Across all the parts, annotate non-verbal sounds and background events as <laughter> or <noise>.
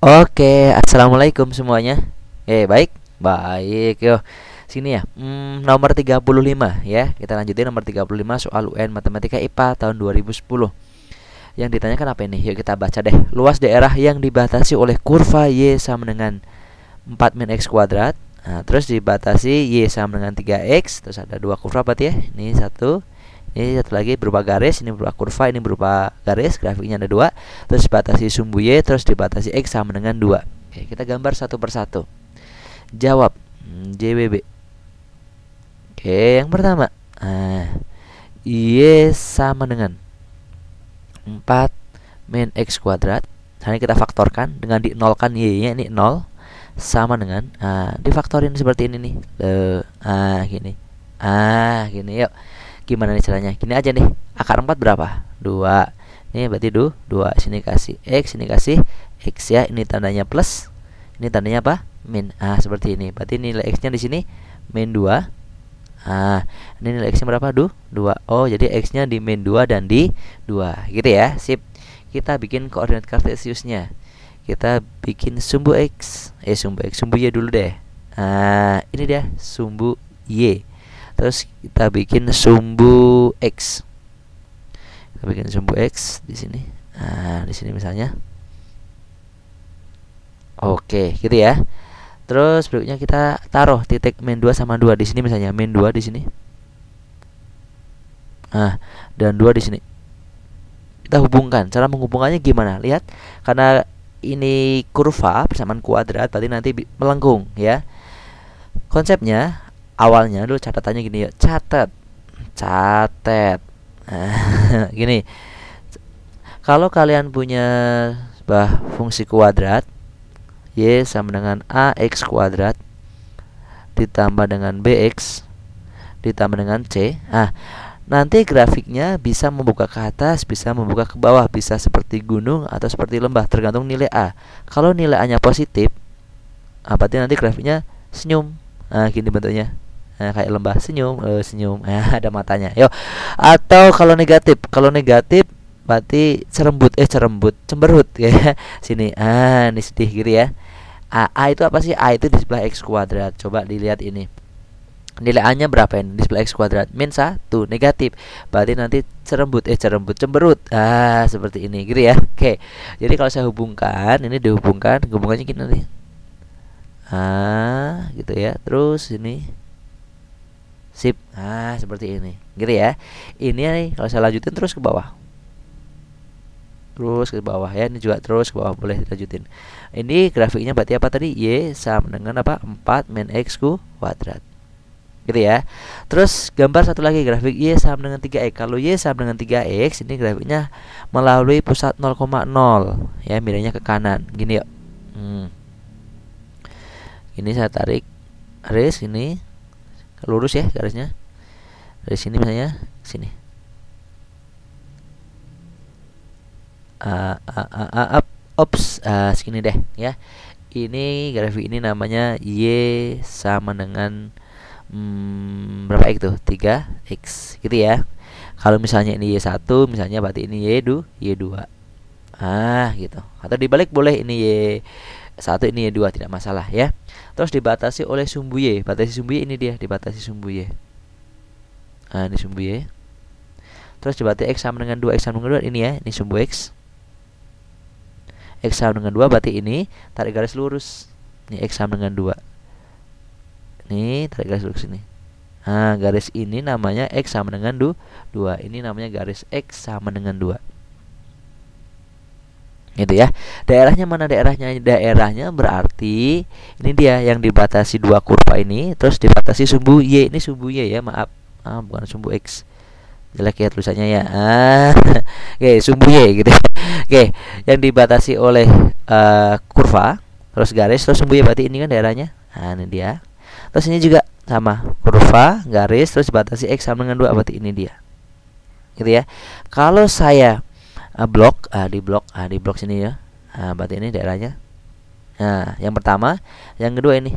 Oke, assalamualaikum semuanya. Eh, baik, baik yo. Sini ya, hmm, nomor 35 ya. Kita lanjutin nomor 35 soal UN Matematika IPA tahun 2010. Yang ditanyakan apa ini? Yuk kita baca deh. Luas daerah yang dibatasi oleh kurva y sama dengan 4 min x kuadrat. Nah, terus dibatasi y sama dengan 3x, terus ada dua kurva berarti ya. Ini satu ini satu lagi berupa garis ini berupa kurva ini berupa garis grafiknya ada dua terus dibatasi sumbu y terus dibatasi x sama dengan dua Oke, kita gambar satu persatu jawab hmm, JBB oke yang pertama nah, y sama dengan empat min x kuadrat hanya nah, kita faktorkan dengan dinolkan y nya ini nol sama dengan nah, difaktorin seperti ini nih Le, ah gini ah gini yuk gimana nih caranya gini aja nih akar 4 berapa 2 ini berarti du 2 sini kasih X sini kasih X ya ini tandanya plus ini tandanya apa min ah seperti ini berarti nilai X nya di sini min 2 Ah, ini nilai X-nya berapa? Duh, 2. Oh, jadi X-nya di min 2 dan di 2. Gitu ya. Sip. Kita bikin koordinat kartesiusnya. Kita bikin sumbu X. Eh, sumbu X, sumbu Y dulu deh. Ah, ini dia sumbu Y terus kita bikin sumbu x kita bikin sumbu x di sini nah di sini misalnya oke gitu ya terus berikutnya kita taruh titik min 2 sama 2 di sini misalnya min 2 di sini nah dan 2 di sini kita hubungkan cara menghubungkannya gimana lihat karena ini kurva persamaan kuadrat tadi nanti melengkung ya konsepnya awalnya dulu catatannya gini yuk ya, catat catat <laughs> gini kalau kalian punya bah fungsi kuadrat y sama dengan ax kuadrat ditambah dengan bx ditambah dengan c ah nanti grafiknya bisa membuka ke atas bisa membuka ke bawah bisa seperti gunung atau seperti lembah tergantung nilai a kalau nilai a nya positif apa ah, nanti grafiknya senyum nah gini bentuknya nah, kayak lembah senyum uh, senyum <laughs> eh, ada matanya yo atau kalau negatif kalau negatif berarti cerembut eh cerembut cemberut <laughs> ya sini ah ini sedih gitu ya a, a itu apa sih a itu di sebelah x kuadrat coba dilihat ini nilai a nya berapa ini di sebelah x kuadrat min satu negatif berarti nanti cerembut eh cerembut cemberut ah seperti ini gitu ya oke jadi kalau saya hubungkan ini dihubungkan hubungannya gini nanti ah gitu ya terus ini sip nah seperti ini gitu ya ini nih kalau saya lanjutin terus ke bawah terus ke bawah ya ini juga terus ke bawah boleh dilanjutin ini grafiknya berarti apa tadi y sama dengan apa 4 min x ku kuadrat gitu ya terus gambar satu lagi grafik y sama dengan 3x kalau y sama dengan 3x ini grafiknya melalui pusat 0,0 ya miringnya ke kanan gini yuk hmm. ini saya tarik aris ini lurus ya garisnya dari sini misalnya sini uh, uh, uh, uh, up, uh, segini deh ya ini grafik ini namanya y sama dengan hmm, berapa x tuh 3 x gitu ya kalau misalnya ini y1 misalnya berarti ini y2 y2 ah gitu atau dibalik boleh ini y satu ini ya dua tidak masalah ya terus dibatasi oleh sumbu y batasi sumbu y ini dia dibatasi sumbu y nah, ini sumbu y terus dibatasi x sama dengan dua x sama dengan dua ini ya ini sumbu x x sama dengan dua berarti ini tarik garis lurus ini x sama dengan dua ini tarik garis lurus ini nah garis ini namanya x sama dengan dua ini namanya garis x sama dengan dua gitu ya daerahnya mana daerahnya daerahnya berarti ini dia yang dibatasi dua kurva ini terus dibatasi sumbu y ini sumbu y ya maaf ah, bukan sumbu x jelek ya tulisannya ya ah, <laughs> oke okay, sumbu y gitu oke okay, yang dibatasi oleh uh, kurva terus garis terus sumbu y berarti ini kan daerahnya nah ini dia terus ini juga sama kurva garis terus dibatasi x sama dengan dua berarti ini dia gitu ya kalau saya uh, blok uh, di blok uh, di blok sini ya uh, berarti ini daerahnya nah yang pertama yang kedua ini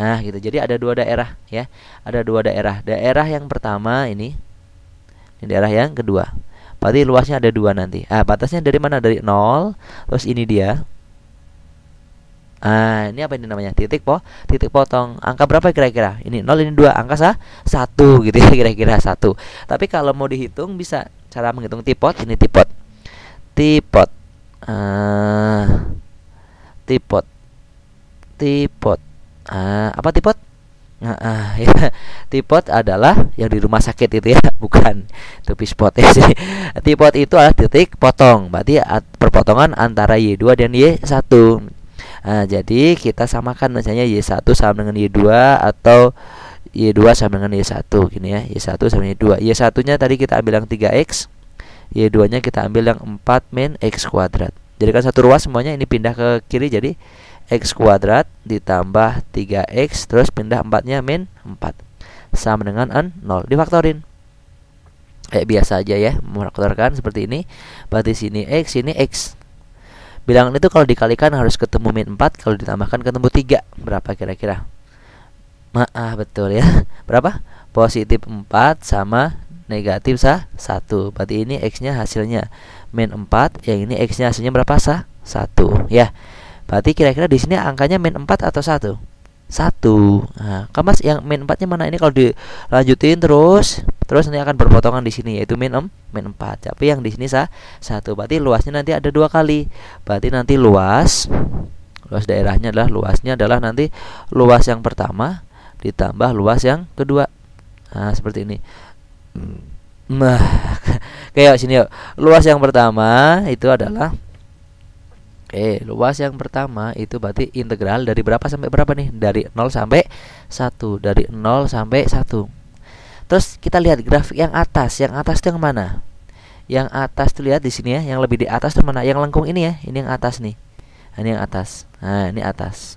nah gitu jadi ada dua daerah ya ada dua daerah daerah yang pertama ini ini daerah yang kedua berarti luasnya ada dua nanti ah batasnya dari mana dari nol terus ini dia Ah, ini apa ini namanya? Titik po, titik potong. Angka berapa kira-kira? Ini nol ini dua angka sah satu gitu ya kira-kira satu Tapi kalau mau dihitung bisa cara menghitung tipot, ini tipot tipot ah tipot tipot ah apa tipot Nah, uh, ah, <laughs> ya. tipot adalah yang di rumah sakit itu ya, <laughs> bukan tepi spot ya sih. tipot itu adalah titik potong, berarti perpotongan antara Y2 dan Y1. Nah, jadi kita samakan misalnya Y1 sama dengan Y2 atau Y2 sama dengan Y1 gini ya. Y1 sama Y2. Y1-nya tadi kita ambil yang 3X Y2 nya kita ambil yang 4 min X kuadrat Jadi kan satu ruas semuanya ini pindah ke kiri jadi X kuadrat ditambah 3X terus pindah 4 nya min 4 sama dengan N 0 difaktorin kayak biasa aja ya memfaktorkan seperti ini berarti sini X sini X bilangan itu kalau dikalikan harus ketemu min 4 kalau ditambahkan ketemu 3 berapa kira-kira Maaf ah, betul ya <laughs> Berapa? Positif 4 sama negatif sah 1 berarti ini X-nya hasilnya min 4 yang ini X-nya hasilnya berapa sah 1 ya berarti kira-kira di sini angkanya min 4 atau 1 1 nah, kemas kan yang min 4 nya mana ini kalau dilanjutin terus terus nanti akan berpotongan di sini yaitu min, min 4 tapi yang di sini sah 1 berarti luasnya nanti ada dua kali berarti nanti luas luas daerahnya adalah luasnya adalah nanti luas yang pertama ditambah luas yang kedua nah, seperti ini Nah, kayak sini yuk. Luas yang pertama itu adalah Oke, luas yang pertama itu berarti integral dari berapa sampai berapa nih? Dari 0 sampai 1, dari 0 sampai 1. Terus kita lihat grafik yang atas, yang atas itu yang mana? Yang atas tuh lihat di sini ya, yang lebih di atas tuh mana? Yang lengkung ini ya, ini yang atas nih. Nah, ini yang atas. Nah, ini atas.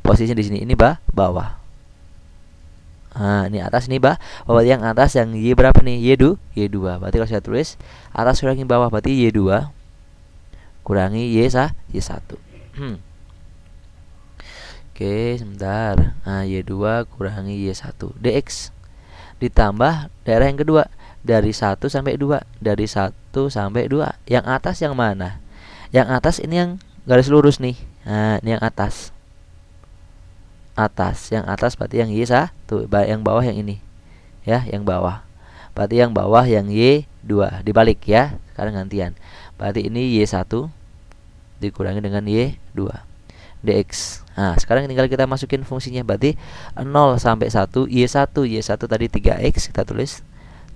Posisinya di sini, ini bah bawah. Nah, ini atas nih, bah. Bahwa yang atas yang Y berapa nih? Y2, Y2. Berarti kalau saya tulis atas kurangi bawah berarti Y2 kurangi Y1, Y1. Hmm. Oke, sebentar. Nah, Y2 kurangi Y1 dx ditambah daerah yang kedua dari 1 sampai 2, dari 1 sampai 2. Yang atas yang mana? Yang atas ini yang garis lurus nih. Nah, ini yang atas atas yang atas berarti yang y satu yang bawah yang ini ya yang bawah berarti yang bawah yang y 2 dibalik ya sekarang gantian berarti ini y 1 dikurangi dengan y 2 dx nah sekarang tinggal kita masukin fungsinya berarti 0 sampai 1 y 1 y 1 tadi 3x kita tulis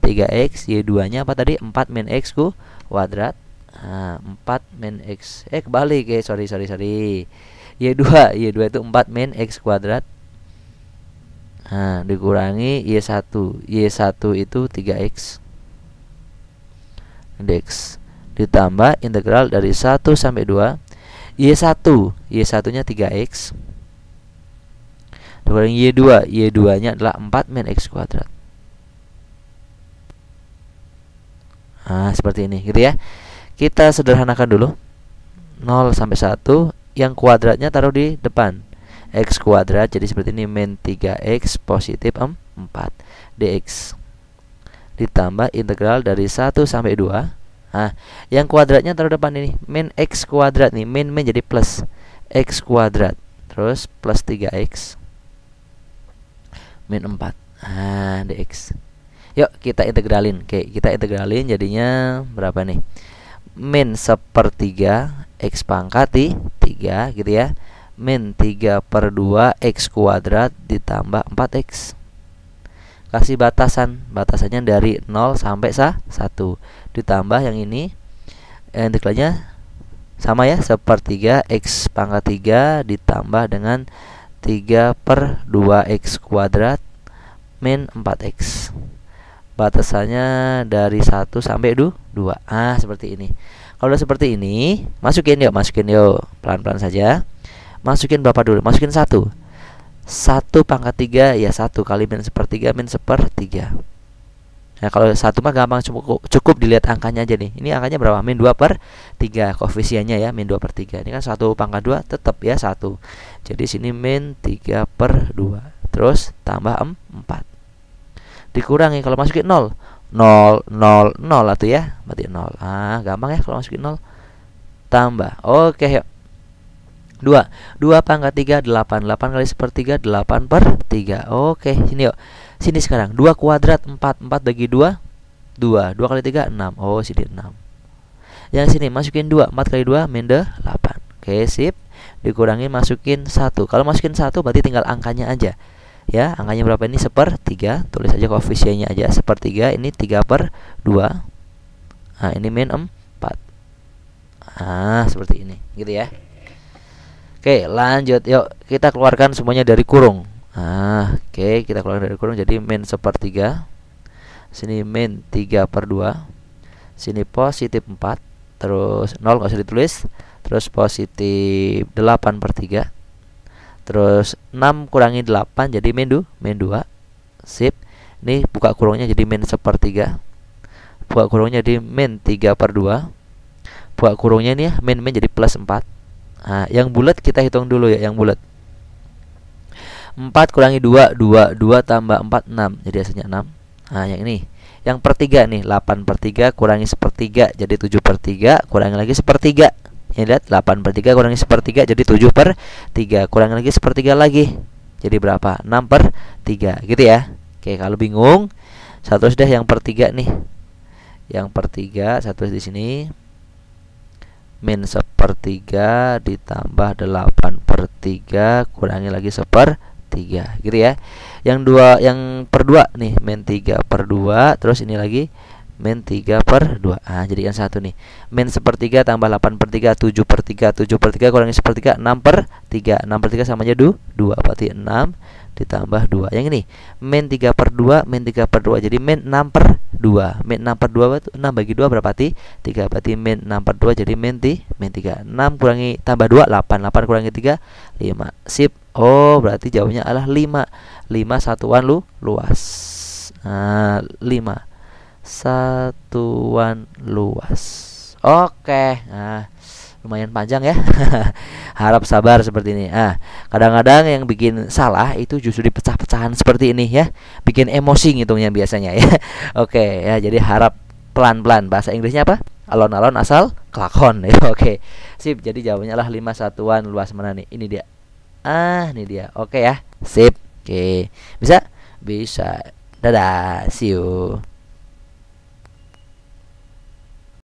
3x y 2 nya apa tadi 4 min x ku kuadrat nah, 4 min x eh kebalik ya Eh. sorry sorry sorry Y2 iya, Y2 iya, itu 4 min X kuadrat Nah, dikurangi Y1 Y1 itu 3X Dx Ditambah integral dari 1 sampai 2 Y1 Y1 nya 3X Dikurangi Y2 Y2 nya adalah 4 min X kuadrat Nah, seperti ini gitu ya Kita sederhanakan dulu 0 sampai 1 yang kuadratnya taruh di depan x kuadrat jadi seperti ini min 3x positif 4 dx ditambah integral dari 1 sampai 2 nah yang kuadratnya taruh depan ini min x kuadrat nih min min jadi plus x kuadrat terus plus 3x min 4 nah dx yuk kita integralin oke kita integralin jadinya berapa nih min sepertiga X pangkati 3 gitu ya Min 3 per 2 X kuadrat ditambah 4X Kasih batasan Batasannya dari 0 sampai 1 Ditambah yang ini yang eh, Dikalinya sama ya sepertiga X pangkat 3 ditambah dengan 3 per 2X kuadrat min 4X batasannya dari 1 sampai 2 ah seperti ini kalau seperti ini, masukin yuk, masukin yuk, pelan-pelan saja. Masukin berapa dulu? Masukin satu. Satu pangkat tiga ya satu kali min sepertiga min sepertiga. Nah kalau satu mah gampang cukup cukup dilihat angkanya aja nih. Ini angkanya berapa? Min dua per tiga koefisiennya ya min dua per tiga. Ini kan satu pangkat dua tetap ya satu. Jadi sini min tiga per dua. Terus tambah empat. Dikurangi kalau masukin nol. 0 0 0 atau ya berarti 0 ah gampang ya kalau masukin 0 tambah oke yuk 2 2 pangkat 3 8 8 kali sepertiga 8 per 3 oke sini yuk sini sekarang 2 kuadrat 4 4 bagi 2 2 2 kali 3 6 oh sini 6 yang sini masukin 2 4 kali 2 Minus 8 oke sip Dikurangi masukin 1 kalau masukin 1 berarti tinggal angkanya aja ya angkanya berapa ini seper tiga tulis aja koefisiennya aja sepertiga ini tiga per dua nah ini min empat ah seperti ini gitu ya oke lanjut yuk kita keluarkan semuanya dari kurung ah oke kita keluarkan dari kurung jadi min sepertiga sini min tiga per dua sini positif empat terus nol nggak usah ditulis terus positif delapan per tiga terus 6 kurangi 8 jadi min, 2 min 2 sip ini buka kurungnya jadi min 3 buka kurungnya jadi min 3 per 2 buka kurungnya ini ya min min jadi plus 4 nah, yang bulat kita hitung dulu ya yang bulat 4 kurangi 2 2 2 tambah 4 6 jadi hasilnya 6 nah yang ini yang per 3 nih 8 per 3 kurangi 1/3 jadi 7 per 3 kurangi lagi 1/3 ya lihat 8 per 3 kurangi sepertiga jadi 7 per 3 Kurangi lagi sepertiga lagi jadi berapa 6 per 3 gitu ya Oke kalau bingung satu sudah yang per 3 nih yang per 3 satu di sini min sepertiga ditambah 8 per 3 kurangi lagi per 3 gitu ya yang dua yang per 2 nih min 3 per 2 terus ini lagi Min 3 per 2 nah, jadi Jadikan satu nih Min 1 per 3 tambah 8 per 3 7 per 3 7 per 3 kurangi 1 per 3 6 per 3 6 per 3 sama aja 2 Berarti 6 ditambah 2 Yang ini Min 3 per 2 Min 3 per 2 Jadi min 6 per 2 Min 6 per 2 berarti 6 bagi 2 berapa ti? 3 Berarti min 6 per 2 jadi min, ti, min 3 6 kurangi tambah 2 8 8 kurangi 3 5 Sip Oh berarti jauhnya adalah 5 5 satuan lu luas nah, 5 satuan luas. Oke, nah, lumayan panjang ya. <laughs> Harap sabar seperti ini. Ah, kadang-kadang yang bikin salah itu justru dipecah-pecahan seperti ini ya, bikin emosi ngitungnya biasanya ya. <laughs> Oke, ya jadi harap pelan-pelan. Bahasa Inggrisnya apa? Alon-alon asal klakon ya. <laughs> Oke. Sip, jadi jawabnya lah lima satuan luas mana nih? Ini dia. Ah, ini dia. Oke ya. Sip. Oke. Bisa? Bisa. Dadah, see you.